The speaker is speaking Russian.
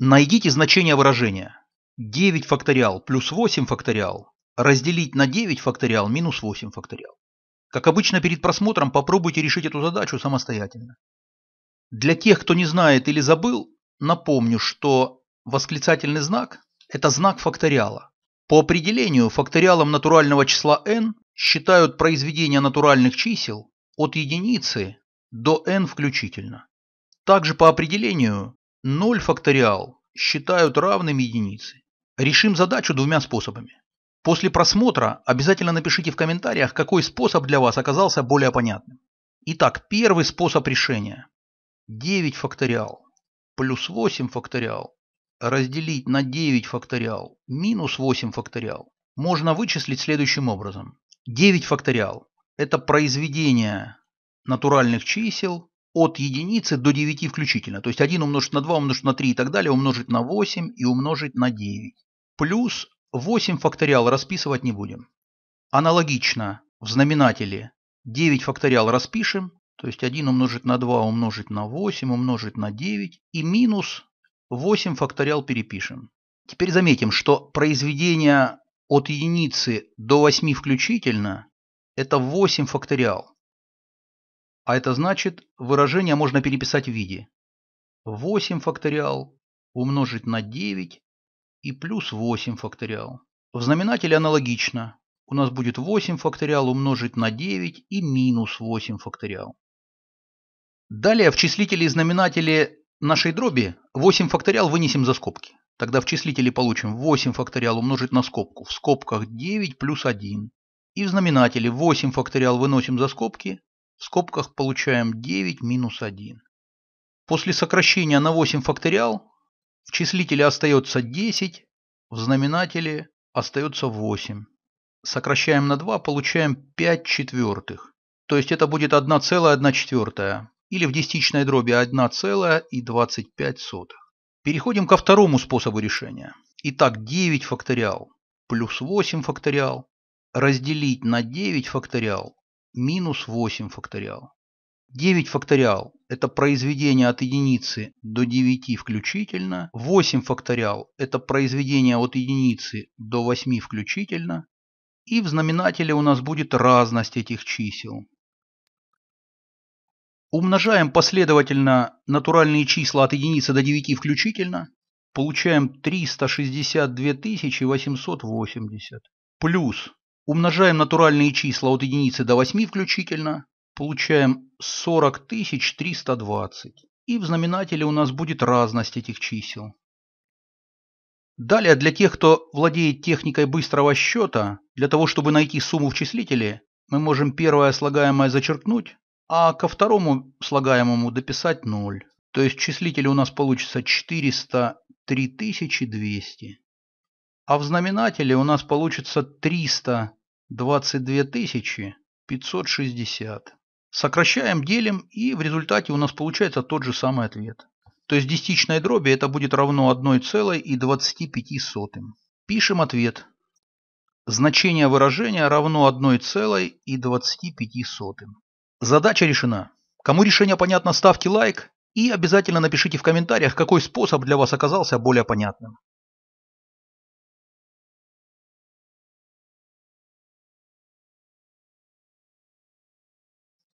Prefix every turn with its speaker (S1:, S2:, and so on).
S1: Найдите значение выражения 9 факториал плюс 8 факториал разделить на 9 факториал минус 8 факториал. Как обычно перед просмотром попробуйте решить эту задачу самостоятельно. Для тех, кто не знает или забыл, напомню, что восклицательный знак – это знак факториала. По определению факториалом натурального числа n считают произведение натуральных чисел от единицы до n включительно. Также по определению 0 факториал считают равным единице. Решим задачу двумя способами. После просмотра обязательно напишите в комментариях, какой способ для вас оказался более понятным. Итак, первый способ решения. 9 факториал плюс 8 факториал разделить на 9 факториал минус 8 факториал можно вычислить следующим образом. 9 факториал – это произведение натуральных чисел от единицы до 9 включительно. То есть 1 умножить на 2, умножить на 3 и так далее, умножить на 8 и умножить на 9. Плюс 8 факториал расписывать не будем. Аналогично в знаменателе 9 факториал распишем, то есть 1 умножить на 2 умножить на 8 умножить на 9 и минус 8 факториал перепишем. Теперь заметим, что произведение от единицы до 8 включительно это 8 факториал. А это значит, выражение можно переписать в виде 8 факториал умножить на 9 и плюс 8 факториал. В знаменателе аналогично. У нас будет 8 факториал умножить на 9 и минус 8 факториал. Далее в числителе и знаменателе нашей дроби 8 факториал вынесем за скобки. Тогда в числителе получим 8 факториал умножить на скобку. В скобках 9 плюс 1. И в знаменателе 8 факториал выносим за скобки. В скобках получаем 9 минус 1. После сокращения на 8 факториал в числителе остается 10, в знаменателе остается 8. Сокращаем на 2, получаем 5 четвертых. То есть это будет 1,1 четвертая, или в десятичной дроби 1,25. Переходим ко второму способу решения. Итак, 9 факториал плюс 8 факториал разделить на 9 факториал минус 8 факториал. 9 факториал – это произведение от единицы до 9 включительно. 8 факториал – это произведение от единицы до 8 включительно. И в знаменателе у нас будет разность этих чисел. Умножаем последовательно натуральные числа от единицы до 9 включительно. Получаем 362 880 плюс Умножаем натуральные числа от единицы до 8 включительно, получаем 40 320. И в знаменателе у нас будет разность этих чисел. Далее, для тех, кто владеет техникой быстрого счета, для того, чтобы найти сумму в числителе, мы можем первое слагаемое зачеркнуть, а ко второму слагаемому дописать 0. То есть в числителе у нас получится 403 200. А в знаменателе у нас получится 322 560. Сокращаем, делим, и в результате у нас получается тот же самый ответ. То есть десятичной дроби это будет равно 1,25. Пишем ответ. Значение выражения равно 1,25. Задача решена. Кому решение понятно, ставьте лайк и обязательно напишите в комментариях, какой способ для вас оказался более понятным.